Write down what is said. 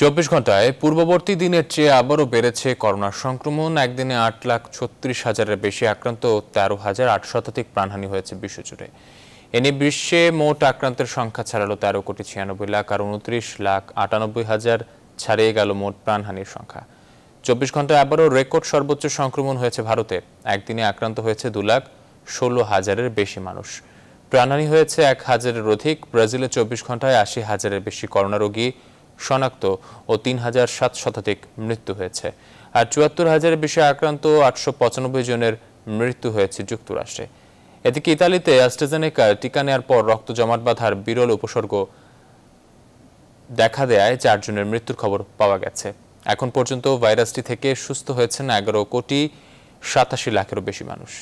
চব্বিশ ঘন্টায় পূর্ববর্তী দিনের চেয়ে আবারও বেড়েছে করোনা সংক্রমণ একদিনে আট লাখ ছত্রিশ হাজারের বেশি আক্রান্ত তেরো হাজার আট শতাধিক প্রাণহানি হয়েছে বিশ্বজুড়ে এ নিয়ে বিশ্বে মোট আক্রান্তের সংখ্যা ছাড়ালো তেরো কোটি ছিয়ানব্বই লাখ আর উনত্রিশ লাখ আটানব্বই হাজার ছাড়িয়ে গেল মোট প্রাণহানির সংখ্যা চব্বিশ ঘন্টায় আবারও রেকর্ড সর্বোচ্চ সংক্রমণ হয়েছে ভারতে একদিনে আক্রান্ত হয়েছে দু লাখ ষোলো হাজারের বেশি মানুষ প্রাণহানি হয়েছে এক হাজারের অধিক ব্রাজিলে চব্বিশ ঘন্টায় আশি হাজারের বেশি করোনা রোগী শনাক্ত ও তিন হাজার সাত শতাধিক মৃত্যু হয়েছে আর চুয়াত্তর হাজারের বেশি আক্রান্ত আটশো পঁচানব্বই জনের মৃত্যু হয়েছে যুক্তরাষ্ট্রে এদিকে ইতালিতে অ্যাস্ট্রাজেনেকার টিকা নেওয়ার পর রক্ত জমাট বাঁধার বিরল উপসর্গ দেখা দেয় চারজনের মৃত্যুর খবর পাওয়া গেছে এখন পর্যন্ত ভাইরাসটি থেকে সুস্থ হয়েছেন এগারো কোটি সাতাশি লাখেরও বেশি মানুষ